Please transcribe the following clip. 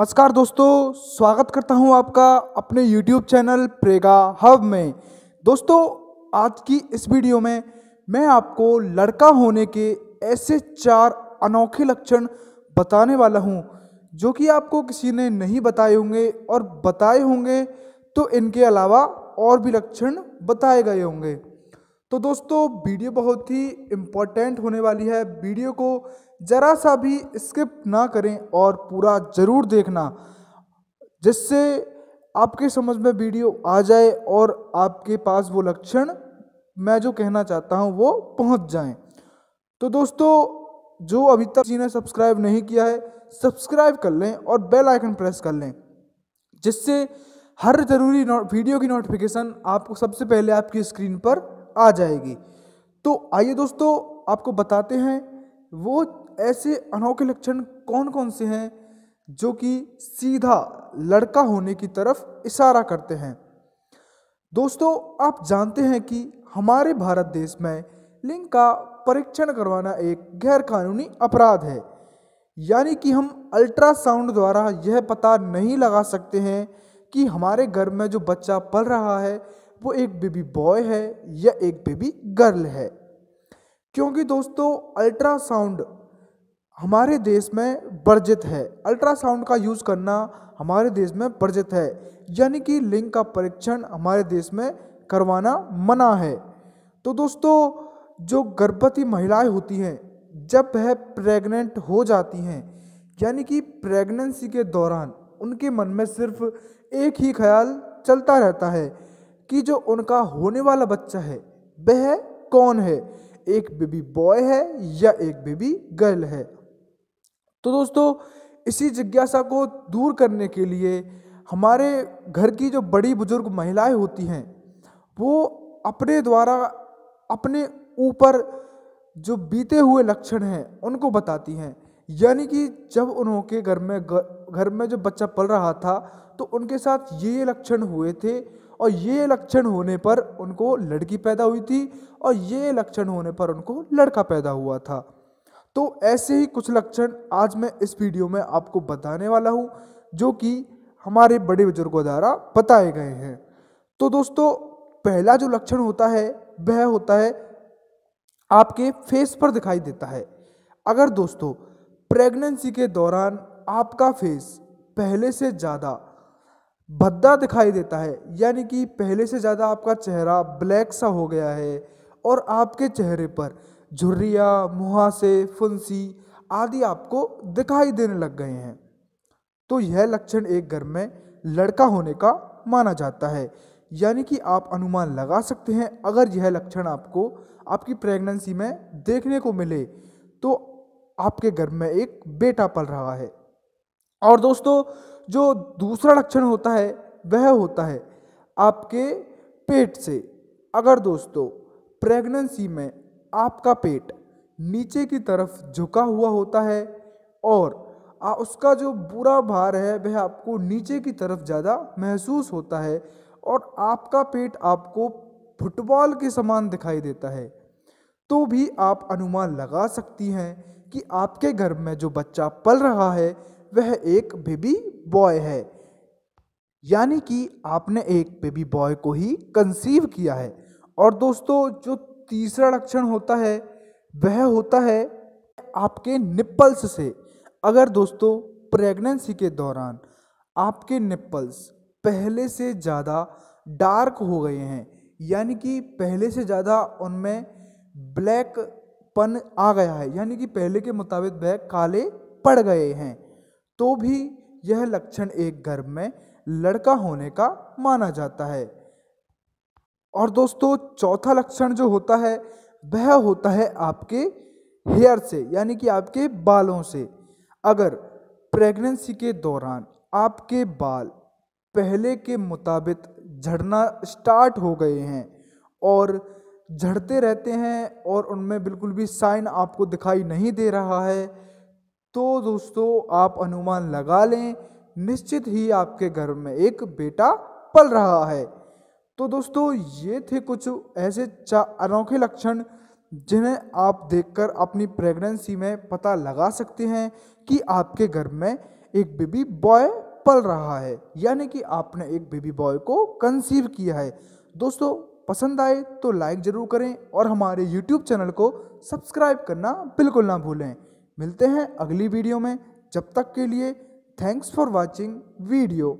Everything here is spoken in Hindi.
नमस्कार दोस्तों स्वागत करता हूं आपका अपने YouTube चैनल प्रेगा हब में दोस्तों आज की इस वीडियो में मैं आपको लड़का होने के ऐसे चार अनोखे लक्षण बताने वाला हूं जो कि आपको किसी ने नहीं बताए होंगे और बताए होंगे तो इनके अलावा और भी लक्षण बताए गए होंगे तो दोस्तों वीडियो बहुत ही इम्पोर्टेंट होने वाली है वीडियो को ज़रा सा भी स्किप ना करें और पूरा ज़रूर देखना जिससे आपके समझ में वीडियो आ जाए और आपके पास वो लक्षण मैं जो कहना चाहता हूँ वो पहुँच जाएँ तो दोस्तों जो अभी तक जिन्हें सब्सक्राइब नहीं किया है सब्सक्राइब कर लें और बेल आइकन प्रेस कर लें जिससे हर ज़रूरी वीडियो की नोटिफिकेशन आपको सबसे पहले आपकी स्क्रीन पर आ जाएगी तो आइए दोस्तों आपको बताते हैं वो ऐसे अनोखे लक्षण कौन कौन से हैं जो कि सीधा लड़का होने की तरफ इशारा करते हैं दोस्तों आप जानते हैं कि हमारे भारत देश में लिंग का परीक्षण करवाना एक गैरकानूनी अपराध है यानी कि हम अल्ट्रासाउंड द्वारा यह पता नहीं लगा सकते हैं कि हमारे घर में जो बच्चा पल रहा है वो एक बेबी बॉय है या एक बेबी गर्ल है क्योंकि दोस्तों अल्ट्रासाउंड हमारे देश में वर्जित है अल्ट्रासाउंड का यूज़ करना हमारे देश में वर्जित है यानी कि लिंग का परीक्षण हमारे देश में करवाना मना है तो दोस्तों जो गर्भवती महिलाएं होती हैं जब वह प्रेग्नेंट हो जाती हैं यानी कि प्रेगनेंसी के दौरान उनके मन में सिर्फ एक ही ख्याल चलता रहता है कि जो उनका होने वाला बच्चा है वह कौन है एक बेबी बॉय है या एक बेबी गर्ल है तो दोस्तों इसी जिज्ञासा को दूर करने के लिए हमारे घर की जो बड़ी बुजुर्ग महिलाएं होती हैं वो अपने द्वारा अपने ऊपर जो बीते हुए लक्षण हैं उनको बताती हैं यानी कि जब उनके घर में घर में जो बच्चा पल रहा था तो उनके साथ ये लक्षण हुए थे और ये लक्षण होने पर उनको लड़की पैदा हुई थी और ये लक्षण होने पर उनको लड़का पैदा हुआ था तो ऐसे ही कुछ लक्षण आज मैं इस वीडियो में आपको बताने वाला हूँ जो कि हमारे बड़े बुजुर्गों द्वारा बताए गए हैं तो दोस्तों पहला जो लक्षण होता है वह होता है आपके फेस पर दिखाई देता है अगर दोस्तों प्रेगनेंसी के दौरान आपका फेस पहले से ज़्यादा भद्दा दिखाई देता है यानी कि पहले से ज़्यादा आपका चेहरा ब्लैक सा हो गया है और आपके चेहरे पर झुर्रिया मुहासे फुंसी आदि आपको दिखाई देने लग गए हैं तो यह लक्षण एक घर में लड़का होने का माना जाता है यानी कि आप अनुमान लगा सकते हैं अगर यह लक्षण आपको आपकी प्रेगनेंसी में देखने को मिले तो आपके घर में एक बेटा पल रहा है और दोस्तों जो दूसरा लक्षण होता है वह होता है आपके पेट से अगर दोस्तों प्रेगनेंसी में आपका पेट नीचे की तरफ झुका हुआ होता है और आ, उसका जो बुरा भार है वह आपको नीचे की तरफ ज़्यादा महसूस होता है और आपका पेट आपको फुटबॉल के समान दिखाई देता है तो भी आप अनुमान लगा सकती हैं कि आपके घर में जो बच्चा पल रहा है वह एक बेबी बॉय है यानी कि आपने एक बेबी बॉय को ही कंसीव किया है और दोस्तों जो तीसरा लक्षण होता है वह होता है आपके निप्पल्स से अगर दोस्तों प्रेगनेंसी के दौरान आपके निप्पल्स पहले से ज़्यादा डार्क हो गए हैं यानी कि पहले से ज़्यादा उनमें ब्लैक पन आ गया है यानी कि पहले के मुताबिक वह काले पड़ गए हैं तो भी यह लक्षण एक गर्भ में लड़का होने का माना जाता है और दोस्तों चौथा लक्षण जो होता है वह होता है आपके हेयर से यानी कि आपके बालों से अगर प्रेगनेंसी के दौरान आपके बाल पहले के मुताबिक झड़ना स्टार्ट हो गए हैं और झड़ते रहते हैं और उनमें बिल्कुल भी साइन आपको दिखाई नहीं दे रहा है तो दोस्तों आप अनुमान लगा लें निश्चित ही आपके घर में एक बेटा पल रहा है तो दोस्तों ये थे कुछ ऐसे अनोखे लक्षण जिन्हें आप देखकर अपनी प्रेगनेंसी में पता लगा सकते हैं कि आपके घर में एक बेबी बॉय पल रहा है यानी कि आपने एक बेबी बॉय को कंसीव किया है दोस्तों पसंद आए तो लाइक ज़रूर करें और हमारे यूट्यूब चैनल को सब्सक्राइब करना बिल्कुल ना भूलें मिलते हैं अगली वीडियो में जब तक के लिए थैंक्स फॉर वॉचिंग वीडियो